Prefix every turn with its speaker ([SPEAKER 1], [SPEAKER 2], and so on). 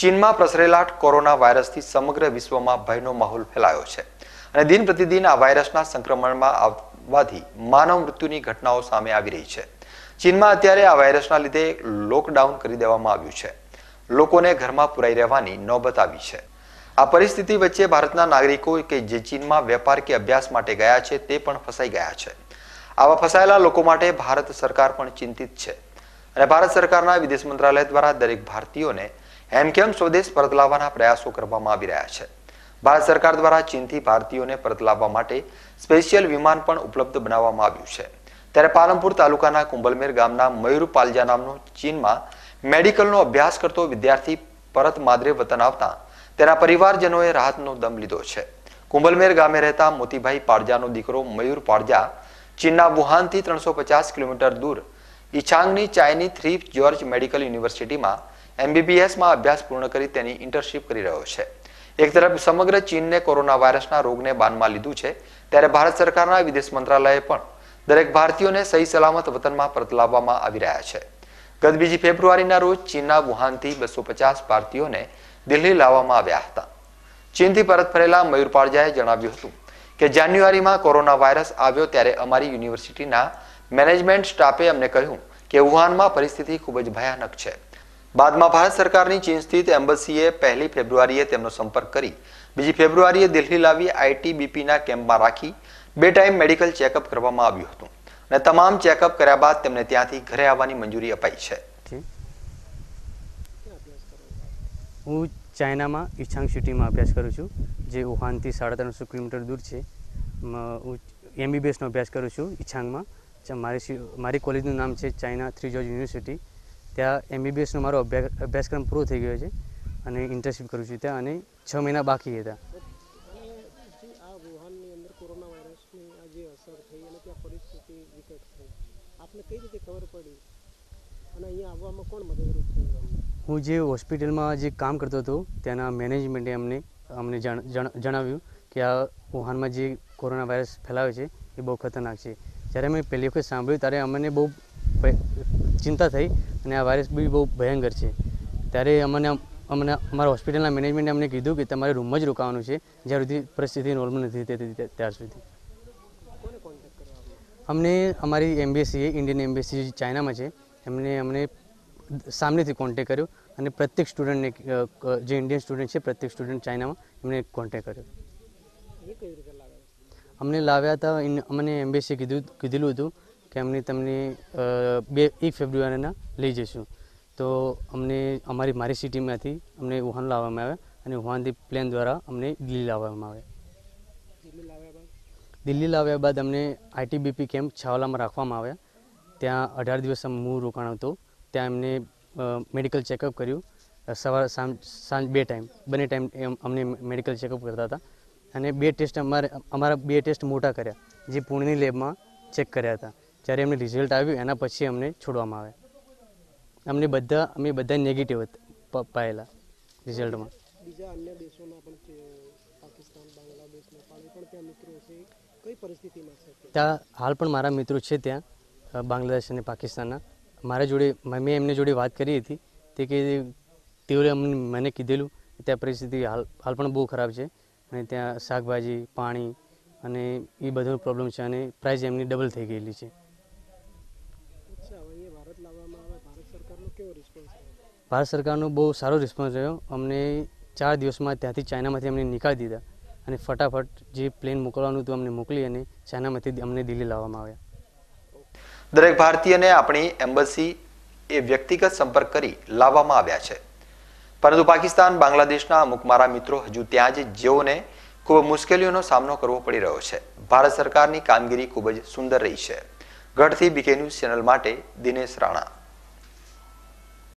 [SPEAKER 1] ચીનમાં પ્રસરેલા કોરોના વાયરસથી સમગ્ર વિશ્વમાં ભયનો માહોલ ફેલાયો છે અને દિન પ્રતિદિન આ વાયરસના સંક્રમણમાં આવવાથી માનવ મૃત્યુની ઘટનાઓ સામે આવી રહી છે ચીનમાં અત્યારે આ વાયરસના લીધે લોકડાઉન કરી દેવામાં આવ્યું છે લોકોને ઘરમાં પુરાઈ રહેવાની નોબત આવી છે આ પરિસ્થિતિ વચ્ચે ભારતના નાગરિકો કે જે ચીનમાં વેપાર કે અભ્યાસ માટે ગયા છે તે પણ ફસાઈ ગયા છે આવા ફસાયેલા લોકો માટે ભારત સરકાર પણ ચિંતિત છે અને ભારત સરકારના વિદેશ મંત્રાલય દ્વારા દરેક ભારતીયોને એમ કેમ સ્વદેશ પરત લાવવાના પ્રયાસો કરવામાં આવી રહ્યા છે ભારત સરકાર દ્વારા ચીનથી ભારતીયોને પરત લાવવા માટે સ્પેશિયલ વિમાન પણ ઉપલબ્ધ બનાવવામાં આવ્યું છે ત્યારે પાલનપુર તાલુકાના કુંભલમેર ગામના મયુર પાલજા નામનો ચીનમાં મેડિકલનો અભ્યાસ કરતો વિદ્યાર્થી પરત માદરે વતન આવતા તેના પરિવારજનોએ રાહતનો દમ લીધો છે કુંભલમેર ગામે રહેતા મોતીભાઈ પાડજાનો દીકરો મયુર પાડજા ચીનના વુહાનથી ત્રણસો પચાસ કિલોમીટર દૂર ઈછાંગની ચાઇની થ્રી જ્યોર્જ મેડિકલ યુનિવર્સિટીમાં એમબીબીએસમાં અભ્યાસ પૂર્ણ કરી તેની ઇન્ટર્નશીપ કરી રહ્યો છે એક તરફ સમગ્ર ચીનને કોરોના વાયરસના રોગને બાનમાં લીધું છે ત્યારે ભારત સરકારના વિદેશ મંત્રાલયે પણ દરેક ભારતીયોને સહી સલામત વતનમાં પરત લાવવામાં આવી રહ્યા છે ગત બીજી ફેબ્રુઆરીના રોજ ચીનના વુહાનથી બસો પચાસ ભારતીયોને દિલ્હી લાવવામાં આવ્યા હતા ચીનથી પરત ફરેલા મયુર પાળજાએ જણાવ્યું હતું કે જાન્યુઆરીમાં કોરોના વાયરસ આવ્યો ત્યારે અમારી યુનિવર્સિટીના મેનેજમેન્ટ સ્ટાફે અમને કહ્યું કે વુહાનમાં પરિસ્થિતિ ખૂબ જ ભયાનક છે બાદમાં ભારત સરકારની ચીન સ્થિત એમ્બસીએ પહેલી ફેબ્રુઆરીએ તેમનો સંપર્ક કરી બીજી ફેબ્રુઆરીએ દિલ્હી લાવી આઈટીબીપીના કેમ્પમાં રાખી બે ટાઈમ મેડિકલ ચેકઅપ કરવામાં આવ્યું હતું અને તમામ ચેકઅપ કર્યા બાદ તેમને ત્યાંથી ઘરે આવવાની મંજૂરી અપાઈ છે
[SPEAKER 2] હું ચાઇનામાં ઇચ્છાંગ સિટીમાં અભ્યાસ કરું છું જે વુહાનથી સાડા ત્રણસો કિલોમીટર દૂર છે હું એમબીબીએસનો અભ્યાસ કરું છું ઇચ્છાંગમાં મારી મારી કોલેજનું નામ છે ચાઇના થ્રી જોર્જ યુનિવર્સિટી ત્યાં એમબીબીએસનો મારો અભ્યાસ અભ્યાસક્રમ પૂરો થઈ ગયો છે અને ઇન્ટર્નશીપ કરું છું ત્યાં અને છ મહિના બાકી હતા હું જે હોસ્પિટલમાં જે કામ કરતો હતો ત્યાંના મેનેજમેન્ટે અમને અમને જણાવ્યું કે આ વુહાનમાં જે કોરોના વાયરસ ફેલાવે છે એ બહુ ખતરનાક છે જ્યારે મેં પહેલી વખત સાંભળ્યું ત્યારે અમને બહુ ચિંતા થઈ અને આ વાયરસ બી બહુ ભયંકર છે ત્યારે અમને અમને અમારા હોસ્પિટલના મેનેજમેન્ટે અમને કીધું કે તમારે રૂમમાં જ રોકાવાનું છે જ્યાં સુધી પરિસ્થિતિ નોર્મલ નથી થતી ત્યાર સુધી અમને અમારી એમ્બેસી ઇન્ડિયન એમ્બેસી ચાઇનામાં છે એમને અમને સામેથી કોન્ટેક કર્યો અને પ્રત્યેક સ્ટુડન્ટને જે ઇન્ડિયન સ્ટુડન્ટ છે પ્રત્યેક સ્ટુડન્ટ ચાઇનામાં એમને કોન્ટેક્ટ કર્યો અમને લાવ્યા હતા અમને એમ્બેસીએ કીધું કીધેલું હતું કે અમને તમને બે એક ફેબ્રુઆરીના લઈ જઈશું તો અમને અમારી મારી સિટીમાંથી અમને વુહાન લાવવામાં આવે અને વુહાનથી પ્લેન દ્વારા અમને દિલ્હી લાવવામાં આવે દિલ્હી લાવ્યા બાદ અમને આઈટીબીપી કેમ્પ છાવલામાં રાખવામાં આવ્યા ત્યાં અઢાર દિવસ મૂળ રોકાણ હતું ત્યાં એમને મેડિકલ ચેકઅપ કર્યું સવાર સાંજ બે ટાઈમ બંને ટાઈમ એમ અમને મેડિકલ ચેકઅપ કરતા હતા અને બે ટેસ્ટ અમારે અમારા બે ટેસ્ટ મોટા કર્યા જે પુણેની લેબમાં ચેક કર્યા હતા જ્યારે એમને રિઝલ્ટ આવ્યું એના પછી અમને છોડવામાં આવે અમને બધા અમે બધા નેગેટિવ પાયેલા રિઝલ્ટમાં ત્યાં ત્યાં હાલ પણ મારા મિત્રો છે ત્યાં બાંગ્લાદેશ અને પાકિસ્તાનના મારા જોડે મેં એમને જોડે વાત કરી હતી તે કે તેઓએ અમને મને કીધેલું ત્યાં પરિસ્થિતિ હાલ હાલ પણ બહુ ખરાબ છે અને ત્યાં શાકભાજી પાણી અને એ બધો પ્રોબ્લેમ છે અને પ્રાઇસ એમની ડબલ થઈ ગયેલી છે ભારત સરકારનો બહુ સારો રિસ્પોન્સ રહ્યો અમને ચાર દિવસમાં ત્યાંથી ચાઇનામાંથી અમને નીકાળી દીધા અને ફટાફટ જે પ્લેન મોકલવાનું હતું અમને મોકલી અને ચાઇનામાંથી અમને દિલ્હી લાવવામાં આવ્યા
[SPEAKER 1] દરેક ભારતીયને આપણી એમ્બસી એ વ્યક્તિગત સંપર્ક કરી લાવવામાં આવ્યા છે પરંતુ પાકિસ્તાન બાંગ્લાદેશના અમુક મારા મિત્રો હજુ ત્યાં જ જેઓને ખૂબ મુશ્કેલીઓનો સામનો કરવો પડી રહ્યો છે ભારત સરકારની કામગીરી ખૂબ જ સુંદર રહી છે ગઢથી બીકે ચેનલ માટે દિનેશ રાણા